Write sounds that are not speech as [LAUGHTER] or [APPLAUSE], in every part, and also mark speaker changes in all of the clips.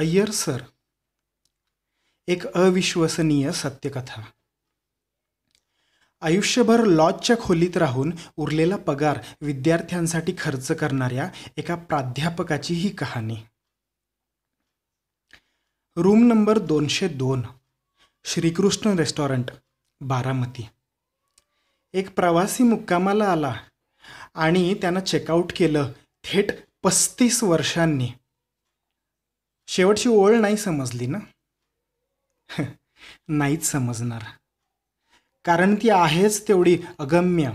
Speaker 1: Iyer sir एक अविश्वसनीय सत्यकथा आयुष्यभर लॉजच्या खोलीत राहून उरलेला पगार विद्यार्थ्यांसाठी खर्च करणाऱ्या एका प्राध्यापकाची ही कहाणी रूम नंबर दोनशे दोन श्रीकृष्ण रेस्टॉरंट बारामती एक प्रवासी मुक्कामाला आला आणि त्यानं चेकआउट केलं थेट पस्तीस वर्षांनी शेवटची ओळ नाही समजली ना [LAUGHS] नाहीच समजणार कारण ती आहेच तेवढी अगम्य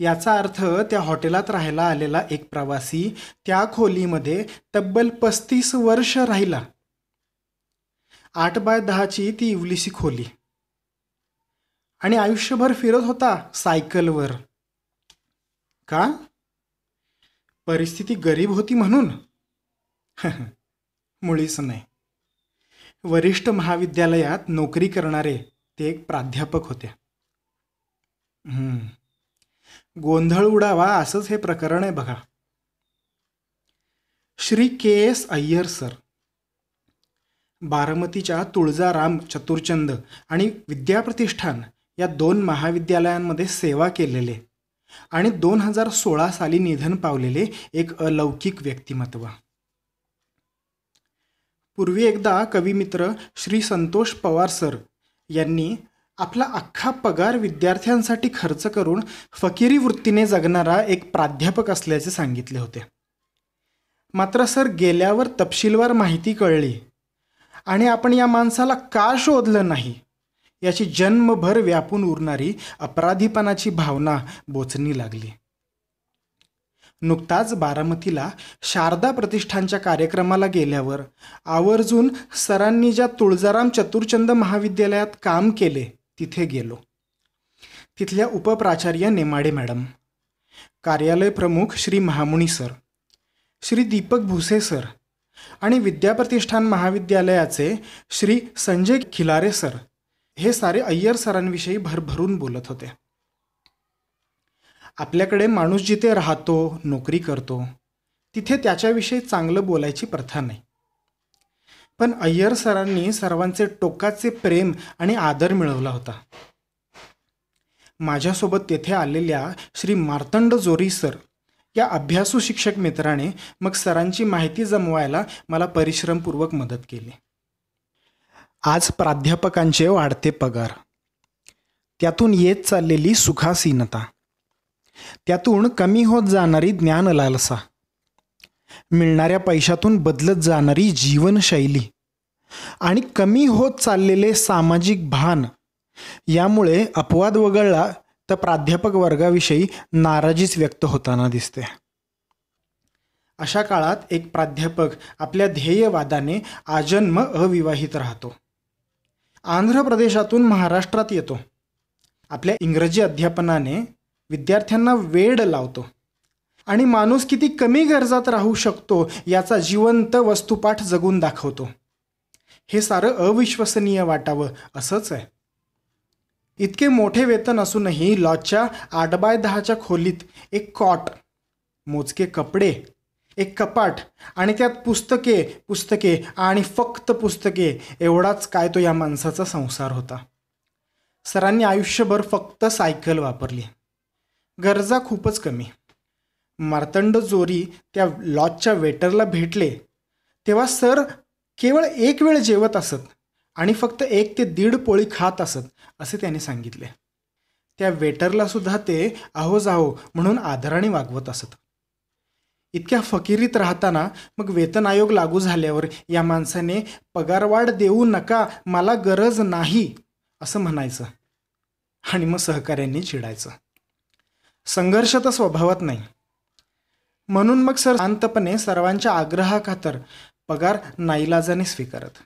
Speaker 1: याचा अर्थ त्या हॉटेलात राहायला आलेला एक प्रवासी त्या खोलीमध्ये तब्बल पस्तीस वर्ष राहिला आठ बाय दहाची ती इवलीशी खोली आणि आयुष्यभर फिरत होता सायकलवर का परिस्थिती गरीब होती म्हणून [LAUGHS] मुळीच नाही वरिष्ठ महाविद्यालयात नोकरी करणारे ते एक प्राध्यापक होते गोंधळ उडावा असंच हे प्रकरण आहे बघा Shri K S Iyer sir बारामतीच्या तुळजाराम चतुर्चंद आणि विद्याप्रतिष्ठान या दोन महाविद्यालयांमध्ये सेवा केलेले आणि दोन हजार सोळा साली निधन पावलेले एक अलौकिक व्यक्तिमत्व पूर्वी एकदा मित्र श्री संतोष पवार सर यांनी आपला अख्खा पगार विद्यार्थ्यांसाठी खर्च करून फकीरी वृत्तीने जगणारा एक प्राध्यापक असल्याचे सांगितले होते मात्र सर गेल्यावर तपशीलवार माहिती कळली आणि आपण या माणसाला का शोधलं नाही याची जन्मभर व्यापून उरणारी अपराधीपणाची भावना बोचणी लागली नुकताच बारामतीला शारदा प्रतिष्ठानच्या कार्यक्रमाला गेल्यावर आवर्जून सरांनी ज्या तुळजाराम चतुर्चंद महाविद्यालयात काम केले तिथे गेलो तिथल्या उपप्राचार्य नेमाडे मॅडम कार्यालय प्रमुख श्री महामुनी सर श्री दीपक भुसे सर आणि विद्याप्रतिष्ठान महाविद्यालयाचे श्री संजय खिलारे सर हे सारे अय्यर सरांविषयी भरभरून बोलत होते आपल्याकडे माणूस जिथे राहतो नोकरी करतो तिथे त्याच्याविषयी चांगलं बोलायची प्रथा नाही पण अय्यर सरांनी सर्वांचे टोकाचे प्रेम आणि आदर मिळवला होता माझ्यासोबत तेथे आलेल्या श्री मार्तंड जोरी सर या अभ्यासू शिक्षक मित्राने मग सरांची माहिती जमवायला मला परिश्रमपूर्वक मदत केली आज प्राध्यापकांचे वाढते पगार त्यातून येत चाललेली सुखासीनता त्यातून कमी होत जाणारी ज्ञान लालसा मिळणाऱ्या पैशातून बदलत जाणारी जीवनशैली आणि कमी होत चाललेले सामाजिक भान यामुळे अपवाद वगळला तर प्राध्यापक वर्गाविषयी नाराजीच व्यक्त होताना दिसते अशा काळात एक प्राध्यापक आपल्या ध्येयवादाने आजन्म अविवाहित राहतो आंध्र प्रदेशातून महाराष्ट्रात येतो आपल्या इंग्रजी अध्यापनाने विद्यार्थ्यांना वेड लावतो आणि माणूस किती कमी गरजात राहू शकतो याचा जिवंत वस्तुपाठ जगून दाखवतो हे सारं अविश्वसनीय वाटावं असंच आहे इतके मोठे वेतन असूनही लॉजच्या आठ बाय दहाच्या खोलीत एक कॉट मोजके कपडे एक कपाट आणि त्यात पुस्तके पुस्तके आणि फक्त पुस्तके एवढाच काय तो या माणसाचा संसार होता सरांनी आयुष्यभर फक्त सायकल वापरली गरजा खूपच कमी मार्तंड जोरी त्या लॉजच्या वेटरला भेटले तेव्हा सर केवळ एक वेळ जेवत असत आणि फक्त एक ते दीड पोळी खात असत असे त्याने सांगितले त्या वेटरला सुद्धा ते आहो जाहो म्हणून आदराने वागवत असत इतक्या फकिरीत राहताना मग वेतन आयोग लागू झाल्यावर या माणसाने पगारवाढ देऊ नका मला गरज नाही असं म्हणायचं आणि मग सहकाऱ्यांनी चिडायचं संघर्ष तर स्वभावात नाही म्हणून मग सर शांतपणे सर्वांच्या आग्रहाखातर पगार नाईलाजाने स्वीकारत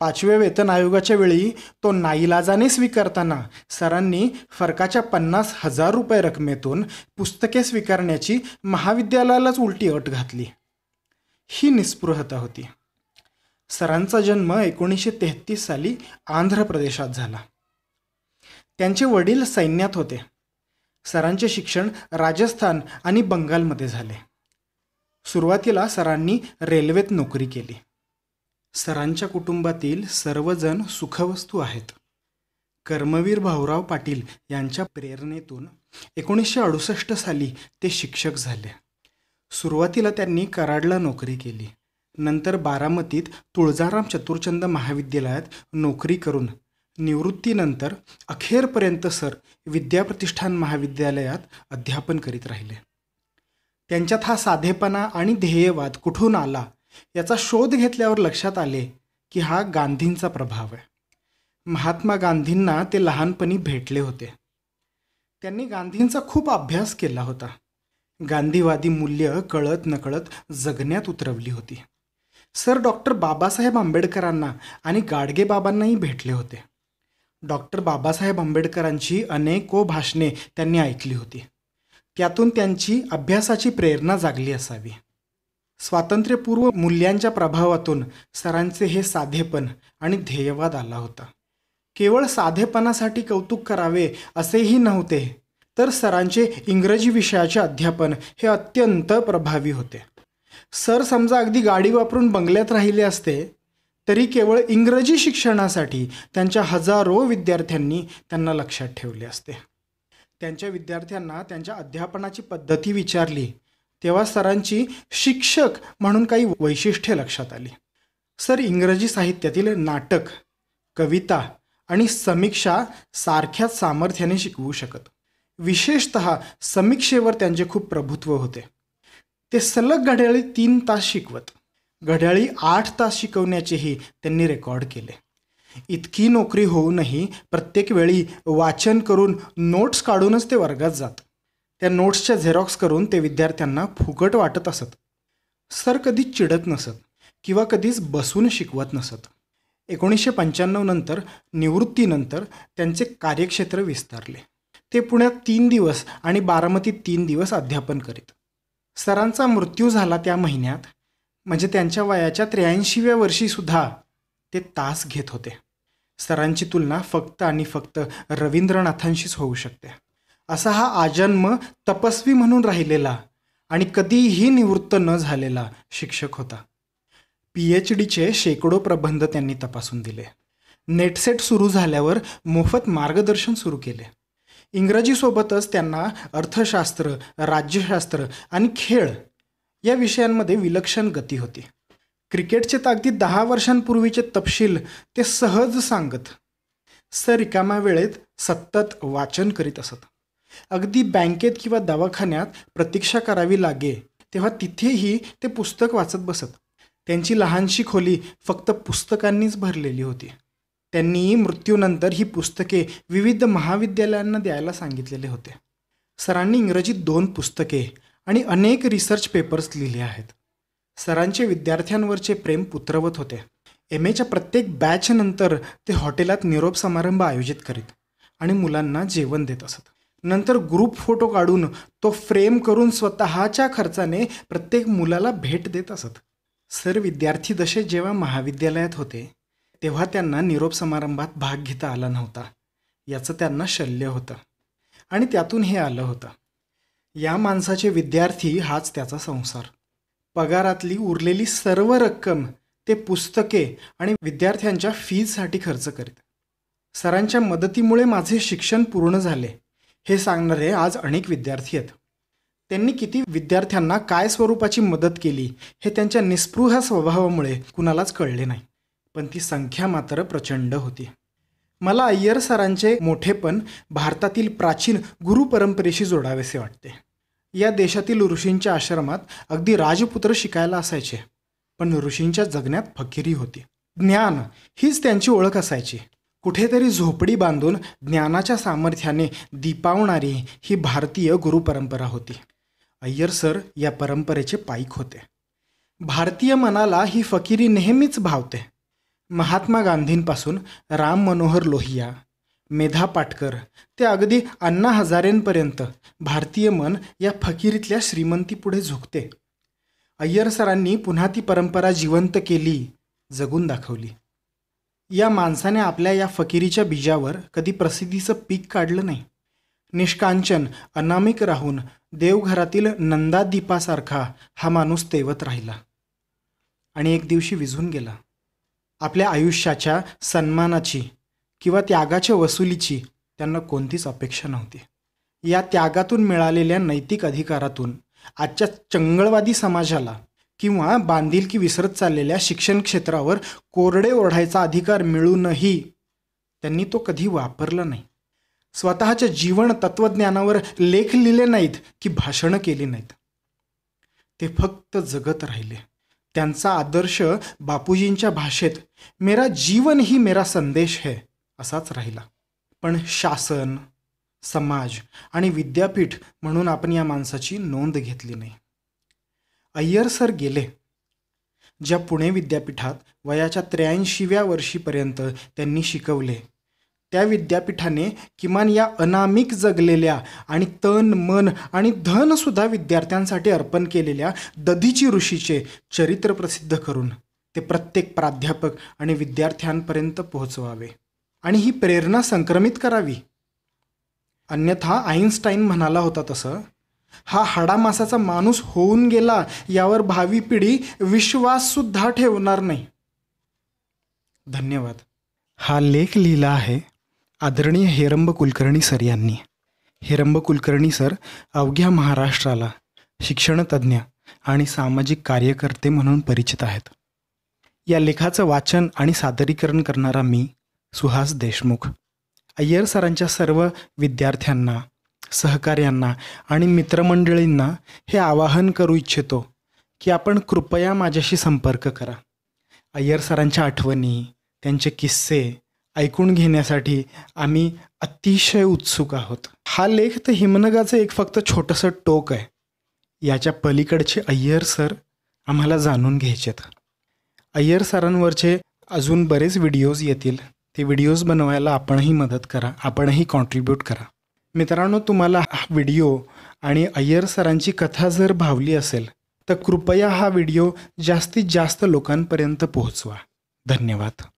Speaker 1: पाचव्या वेतन आयोगाच्या वेळी तो नाईलाजाने स्वीकारताना सरांनी फरकाच्या पन्नास हजार रुपये रकमेतून पुस्तके स्वीकारण्याची महाविद्यालयालाच उलटी अट घातली ही निस्पृहता होती सरांचा जन्म एकोणीसशे तेहतीस साली आंध्र प्रदेशात झाला त्यांचे वडील सैन्यात होते सरांचे शिक्षण राजस्थान आणि बंगालमध्ये झाले सुरुवातीला सरांनी रेल्वेत नोकरी केली सरांच्या कुटुंबातील सर्वजण सुखवस्तू आहेत कर्मवीर भाऊराव पाटील यांच्या प्रेरणेतून एकोणीसशे अडुसष्ट साली ते शिक्षक झाले सुरुवातीला त्यांनी कराडला नोकरी केली नंतर बारामतीत तुळजाराम चतुर्चंद महाविद्यालयात नोकरी करून निवृत्तीनंतर अखेरपर्यंत सर विद्याप्रतिष्ठान महाविद्यालयात अध्यापन करीत राहिले त्यांच्यात हा साधेपणा आणि ध्येयवाद कुठून आला याचा शोध घेतल्यावर लक्षात आले की हा गांधींचा प्रभाव आहे महात्मा गांधींना ते लहानपणी भेटले होते त्यांनी गांधींचा खूप अभ्यास केला होता गांधीवादी मूल्य कळत नकळत जगण्यात उतरवली होती सर डॉक्टर बाबासाहेब आंबेडकरांना आणि गाडगेबाबांनाही भेटले होते डॉक्टर बाबासाहेब आंबेडकरांची अनेको भाषणे त्यांनी ऐकली होती त्यातून त्यांची अभ्यासाची प्रेरणा जागली असावी स्वातंत्र्यपूर्व मूल्यांच्या प्रभावातून सरांचे हे साधेपण आणि ध्येयवाद आला होता केवळ साधेपणासाठी कौतुक करावे असेही नव्हते तर सरांचे इंग्रजी विषयाचे अध्यापन हे अत्यंत प्रभावी होते सर समजा अगदी गाडी वापरून बंगल्यात राहिले असते तरी केवळ इंग्रजी शिक्षणासाठी त्यांच्या हजारो विद्यार्थ्यांनी त्यांना लक्षात ठेवले असते त्यांच्या विद्यार्थ्यांना त्यांच्या अध्यापनाची पद्धती विचारली तेव्हा सरांची शिक्षक म्हणून काही वैशिष्ट्ये लक्षात आली सर इंग्रजी साहित्यातील नाटक कविता आणि समीक्षा सारख्याच सामर्थ्याने शिकवू शकत विशेषत समीक्षेवर त्यांचे खूप प्रभुत्व होते ते सलग घड्याळी तीन तास शिकवत घड्याळी आठ तास शिकवण्याचेही त्यांनी रेकॉर्ड केले इतकी नोकरी होऊनही प्रत्येक वेळी वाचन करून नोट्स काढूनच ते वर्गात जात त्या नोट्सच्या झेरॉक्स करून ते विद्यार्थ्यांना फुकट वाटत असत सर कधीच चिडत नसत किंवा कधीच बसून शिकवत नसत एकोणीसशे पंच्याण्णव नंतर निवृत्तीनंतर त्यांचे कार्यक्षेत्र विस्तारले ते पुण्यात तीन दिवस आणि बारामतीत तीन दिवस अध्यापन करीत सरांचा मृत्यू झाला त्या महिन्यात म्हणजे त्यांच्या वयाच्या त्र्याऐंशीव्या वर्षीसुद्धा ते तास घेत होते सरांची तुलना फक्त आणि फक्त रवींद्रनाथांशीच होऊ शकते असा हा आजन्म तपस्वी म्हणून राहिलेला आणि कधीही निवृत्त न झालेला शिक्षक होता पी एच डीचे शेकडो प्रबंध त्यांनी तपासून दिले नेटसेट सुरू झाल्यावर मोफत मार्गदर्शन सुरू केले इंग्रजीसोबतच त्यांना अर्थशास्त्र राज्यशास्त्र आणि खेळ या विषयांमध्ये विलक्षण गती होती क्रिकेटचे अगदी दहा वर्षांपूर्वीचे तपशील ते सहज सांगत सर रिकाम्या वेळेत सतत वाचन करीत असत अगदी बँकेत किंवा दवाखान्यात प्रतीक्षा करावी लागे तेव्हा तिथेही ते पुस्तक वाचत बसत त्यांची लहानशी खोली फक्त पुस्तकांनीच भरलेली होती त्यांनी मृत्यूनंतर ही पुस्तके विविध महाविद्यालयांना द्यायला सांगितलेले होते सरांनी इंग्रजीत दोन पुस्तके आणि अनेक रिसर्च पेपर्स लिहिले आहेत सरांचे विद्यार्थ्यांवरचे प्रेम पुत्रवत होते एम एच्या प्रत्येक बॅचनंतर ते हॉटेलात निरोप समारंभ आयोजित करीत आणि मुलांना जेवण देत असत नंतर ग्रुप फोटो काढून तो फ्रेम करून स्वतःच्या खर्चाने प्रत्येक मुलाला भेट देत असत सर विद्यार्थी दशे जेव्हा महाविद्यालयात होते तेव्हा त्यांना निरोप समारंभात भाग घेता आला नव्हता याचं त्यांना शल्य होतं आणि त्यातून हे आलं होतं या माणसाचे विद्यार्थी हाच त्याचा संसार पगारातली उरलेली सर्व रक्कम ते पुस्तके आणि विद्यार्थ्यांच्या फीजसाठी खर्च करीत सरांच्या मदतीमुळे माझे शिक्षण पूर्ण झाले हे सांगणारे आज अनेक विद्यार्थी आहेत त्यांनी किती विद्यार्थ्यांना काय स्वरूपाची मदत केली हे त्यांच्या निस्पृह स्वभावामुळे कुणालाच कळले नाही पण ती संख्या मात्र प्रचंड होती मला अय्यर सरांचे मोठेपण भारतातील प्राचीन गुरुपरंपरेशी जोडावेसे वाटते या देशातील ऋषींच्या आश्रमात अगदी राजपुत्र शिकायला असायचे पण ऋषींच्या जगण्यात फकिरी होती ज्ञान हीच त्यांची ओळख असायची कुठेतरी झोपडी बांधून ज्ञानाच्या सामर्थ्याने दीपावणारी ही भारतीय गुरुपरंपरा होती अय्यर सर या परंपरेचे पाईक होते भारतीय मनाला ही फकिरी नेहमीच भावते महात्मा गांधींपासून राम मनोहर लोहिया मेधा पाटकर ते अगदी अण्णा हजारेंपर्यंत भारतीय मन या फकिरीतल्या श्रीमंतीपुढे झुकते अय्यर सरांनी पुन्हा ती परंपरा जिवंत केली जगून दाखवली या माणसाने आपल्या या फकिरीच्या बीजावर कधी प्रसिद्धीचं पीक काढलं नाही निष्कांचन अनामिक राहून देवघरातील नंदादीपासारखा हा माणूस तेवत राहिला आणि एक दिवशी विझून गेला आपल्या आयुष्याच्या सन्मानाची किंवा त्यागाच्या वसुलीची त्यांना कोणतीच अपेक्षा नव्हती या त्यागातून मिळालेल्या नैतिक अधिकारातून आजच्या चंगळवादी समाजाला किंवा बांधिलकी विसरत चाललेल्या शिक्षण क्षेत्रावर कोरडे ओढायचा अधिकार मिळूनही त्यांनी तो कधी वापरला नाही स्वतःच्या जीवन तत्वज्ञानावर लेख लिहिले नाहीत की भाषणं केली नाहीत ते फक्त जगत राहिले त्यांचा आदर्श बापूजींच्या भाषेत मेरा जीवन ही मेरा संदेश है असाच राहिला पण शासन समाज आणि विद्यापीठ म्हणून आपण या माणसाची नोंद घेतली नाही अय्यर सर गेले ज्या पुणे विद्यापीठात वयाच्या त्र्याऐंशीव्या वर्षीपर्यंत त्यांनी शिकवले त्या विद्यापीठाने किमान या अनामिक जगलेल्या आणि तन मन आणि धनसुद्धा विद्यार्थ्यांसाठी अर्पण केलेल्या दधीची ऋषीचे चरित्र प्रसिद्ध करून ते प्रत्येक प्राध्यापक आणि विद्यार्थ्यांपर्यंत पोहोचवावे आणि ही प्रेरणा संक्रमित करावी अन्यथा आईन्स्टाईन म्हणाला होता तसं हा हाडामासाचा माणूस होऊन गेला यावर भावी पिढी विश्वाससुद्धा ठेवणार नाही धन्यवाद हा लेख लिहिला आहे आदरणीय हेरंब कुलकर्णी सर यांनी हेरंब कुलकर्णी सर अवघ्या महाराष्ट्राला शिक्षणतज्ज्ञ आणि सामाजिक कार्यकर्ते म्हणून परिचित आहेत या लेखाचं वाचन आणि सादरीकरण करणारा मी सुहास देशमुख अय्यर सरांच्या सर्व विद्यार्थ्यांना सहकार्यांना आणि मित्रमंडळींना हे आवाहन करू इच्छितो की आपण कृपया माझ्याशी संपर्क करा अय्यर सरांच्या आठवणी त्यांचे किस्से ऐकून घेण्यासाठी आम्ही अतिशय उत्सुक आहोत हा लेख तर हिमनगाचं एक फक्त छोटंसं टोक आहे याच्या पलीकडचे अय्यर सर आम्हाला जाणून घ्यायचेत अय्यर सरांवरचे अजून बरेच व्हिडिओज येतील ते व्हिडिओज बनवायला आपणही मदत करा आपणही कॉन्ट्रीब्यूट करा मित्रांनो तुम्हाला हा व्हिडिओ आणि अय्यर सरांची कथा जर भावली असेल तर कृपया हा व्हिडिओ जास्तीत जास्त लोकांपर्यंत पोहोचवा धन्यवाद